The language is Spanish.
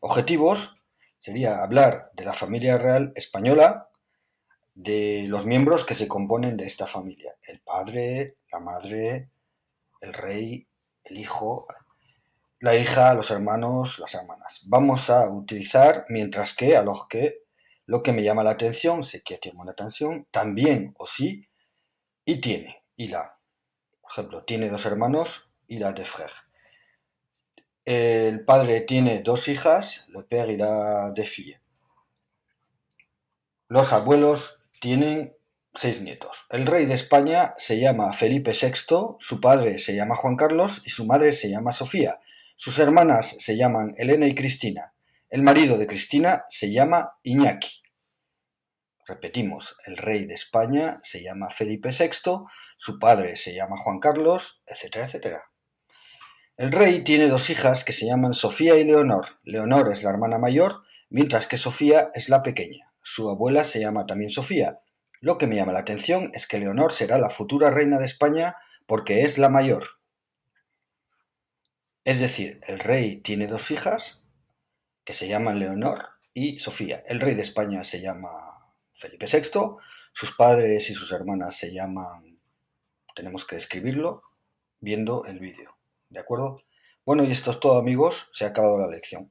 objetivos sería hablar de la familia real española, de los miembros que se componen de esta familia, el padre, la madre, el rey, el hijo, la hija, los hermanos, las hermanas. Vamos a utilizar, mientras que a los que lo que me llama la atención, sé que tiene la atención, también o sí, y tiene, y la. Por ejemplo, tiene dos hermanos y la de frère. El padre tiene dos hijas, le père y la de Los abuelos tienen seis nietos. El rey de España se llama Felipe VI, su padre se llama Juan Carlos y su madre se llama Sofía. Sus hermanas se llaman Elena y Cristina. El marido de Cristina se llama Iñaki. Repetimos, el rey de España se llama Felipe VI, su padre se llama Juan Carlos, etcétera, etcétera. El rey tiene dos hijas que se llaman Sofía y Leonor. Leonor es la hermana mayor, mientras que Sofía es la pequeña. Su abuela se llama también Sofía. Lo que me llama la atención es que Leonor será la futura reina de España porque es la mayor. Es decir, el rey tiene dos hijas que se llaman Leonor y Sofía. El rey de España se llama Felipe VI, sus padres y sus hermanas se llaman... tenemos que describirlo viendo el vídeo. ¿De acuerdo? Bueno, y esto es todo amigos, se ha acabado la lección.